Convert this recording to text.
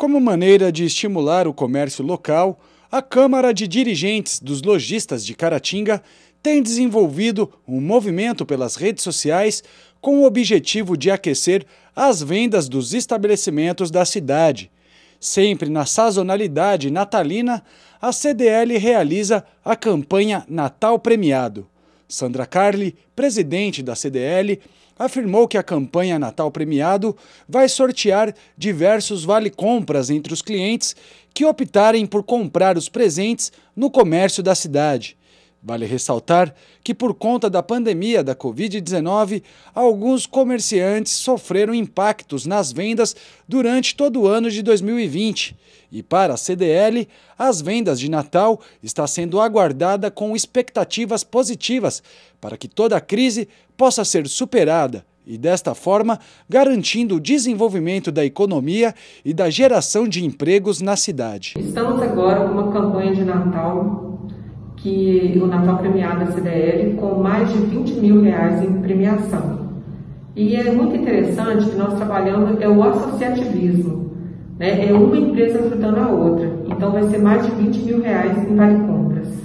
Como maneira de estimular o comércio local, a Câmara de Dirigentes dos Lojistas de Caratinga tem desenvolvido um movimento pelas redes sociais com o objetivo de aquecer as vendas dos estabelecimentos da cidade. Sempre na sazonalidade natalina, a CDL realiza a campanha Natal Premiado. Sandra Carli, presidente da CDL, afirmou que a campanha Natal Premiado vai sortear diversos vale-compras entre os clientes que optarem por comprar os presentes no comércio da cidade. Vale ressaltar que, por conta da pandemia da Covid-19, alguns comerciantes sofreram impactos nas vendas durante todo o ano de 2020. E para a CDL, as vendas de Natal está sendo aguardada com expectativas positivas para que toda a crise possa ser superada e, desta forma, garantindo o desenvolvimento da economia e da geração de empregos na cidade. Estamos agora com uma campanha de Natal que o Natal premiado da é CDL com mais de 20 mil reais em premiação. E é muito interessante que nós trabalhamos é o associativismo, né? é uma empresa ajudando a outra. Então vai ser mais de 20 mil reais em vale compras.